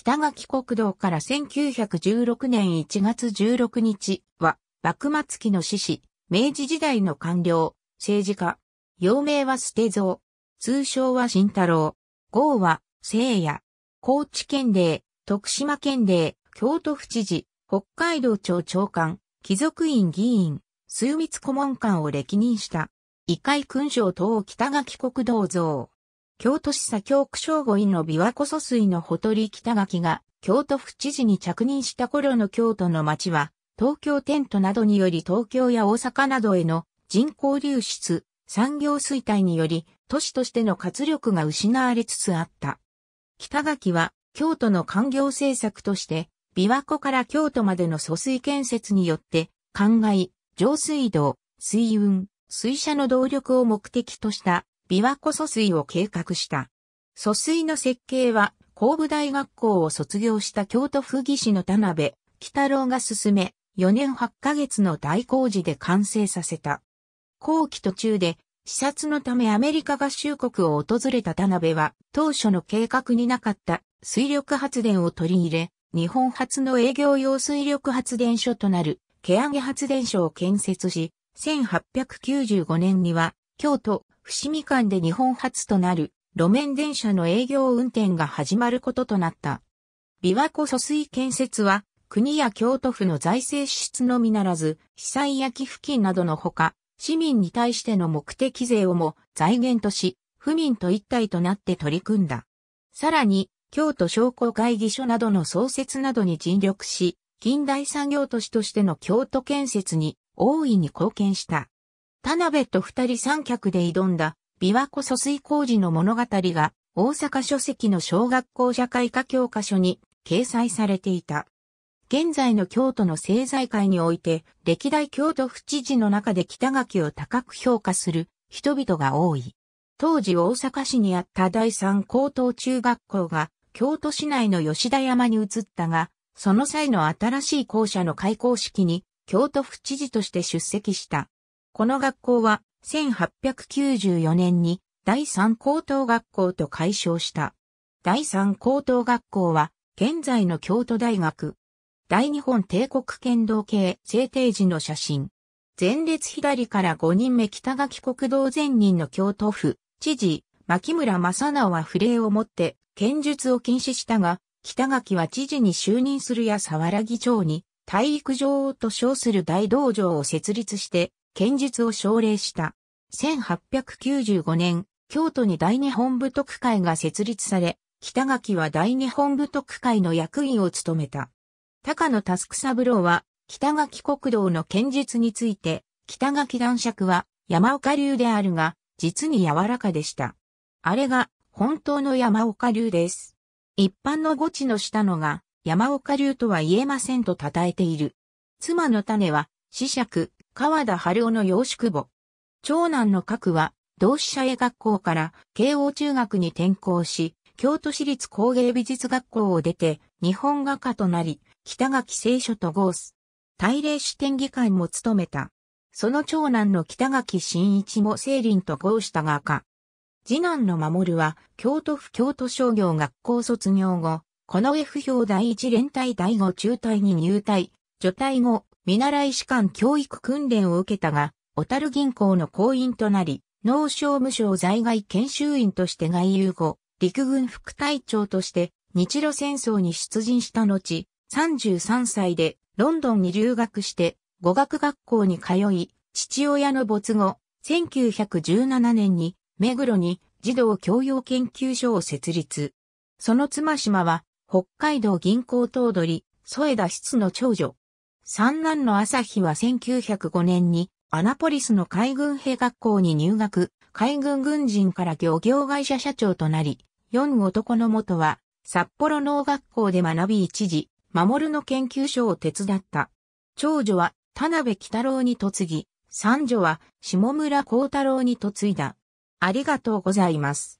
北垣国道から1916年1月16日は、幕末期の志士、明治時代の官僚、政治家、幼名は捨蔵、通称は慎太郎、号は聖夜、高知県令、徳島県令、京都府知事、北海道庁長官、貴族院議員、枢密顧問官を歴任した、異界勲章等北垣国道像。京都市左京区省五院の琵琶湖疎水のほとり北垣が、京都府知事に着任した頃の京都の町は、東京テントなどにより東京や大阪などへの人口流出、産業衰退により、都市としての活力が失われつつあった。北垣は、京都の官業政策として、琵琶湖から京都までの疎水建設によって、灌漑、上水道、水運、水車の動力を目的とした琵琶湖疎水を計画した。疎水の設計は、神武大学校を卒業した京都府議士の田辺、北郎が進め、4年8ヶ月の大工事で完成させた。後期途中で、視察のためアメリカ合衆国を訪れた田辺は、当初の計画になかった水力発電を取り入れ、日本初の営業用水力発電所となる、ケアゲ発電所を建設し、1895年には、京都、伏見間で日本初となる路面電車の営業運転が始まることとなった。琵琶湖疎水建設は、国や京都府の財政支出のみならず、被災や寄付金などのほか、市民に対しての目的税をも財源とし、府民と一体となって取り組んだ。さらに、京都商工会議所などの創設などに尽力し、近代産業都市としての京都建設に大いに貢献した。田辺と二人三脚で挑んだ、琵琶湖疎水工事の物語が、大阪書籍の小学校社会科教科書に掲載されていた。現在の京都の政財界において、歴代京都府知事の中で北垣を高く評価する人々が多い。当時大阪市にあった第三高等中学校が、京都市内の吉田山に移ったが、その際の新しい校舎の開校式に、京都府知事として出席した。この学校は1894年に第三高等学校と解消した。第三高等学校は現在の京都大学。大日本帝国剣道系制定時の写真。前列左から5人目北垣国道前任の京都府、知事、牧村正直は不礼をもって剣術を禁止したが、北垣は知事に就任するや沢良議長に体育場と称する大道場を設立して剣術を奨励した。1895年、京都に大日本部徳会が設立され、北垣は大日本部徳会の役員を務めた。高野タスクサブローは、北垣国道の剣術について、北垣男爵は山岡流であるが、実に柔らかでした。あれが本当の山岡流です。一般の墓地の下のが山岡流とは言えませんと称えている。妻の種は、死尺、川田春夫の養子久長男の角は、同志社へ学校から慶応中学に転校し、京都市立工芸美術学校を出て、日本画家となり、北垣聖書とゴース。大霊主典議会も務めた。その長男の北垣真一も聖林と合した画家。次男の守は、京都府京都商業学校卒業後、この F 表第一連隊第5中隊に入隊、除隊後、見習い士官教育訓練を受けたが、小樽銀行の行員となり、農商務省在外研修員として外遊後、陸軍副隊長として日露戦争に出陣した後、33歳でロンドンに留学して語学学校に通い、父親の没後、1917年に目黒に児童教養研究所を設立。その妻島は北海道銀行頭取、添田室の長女、三男の朝日は1905年にアナポリスの海軍兵学校に入学、海軍軍人から漁業会社社長となり、四男の元は札幌農学校で学び一時、守の研究所を手伝った。長女は田辺北郎に嫁ぎ、三女は下村光太郎に嫁いだ。ありがとうございます。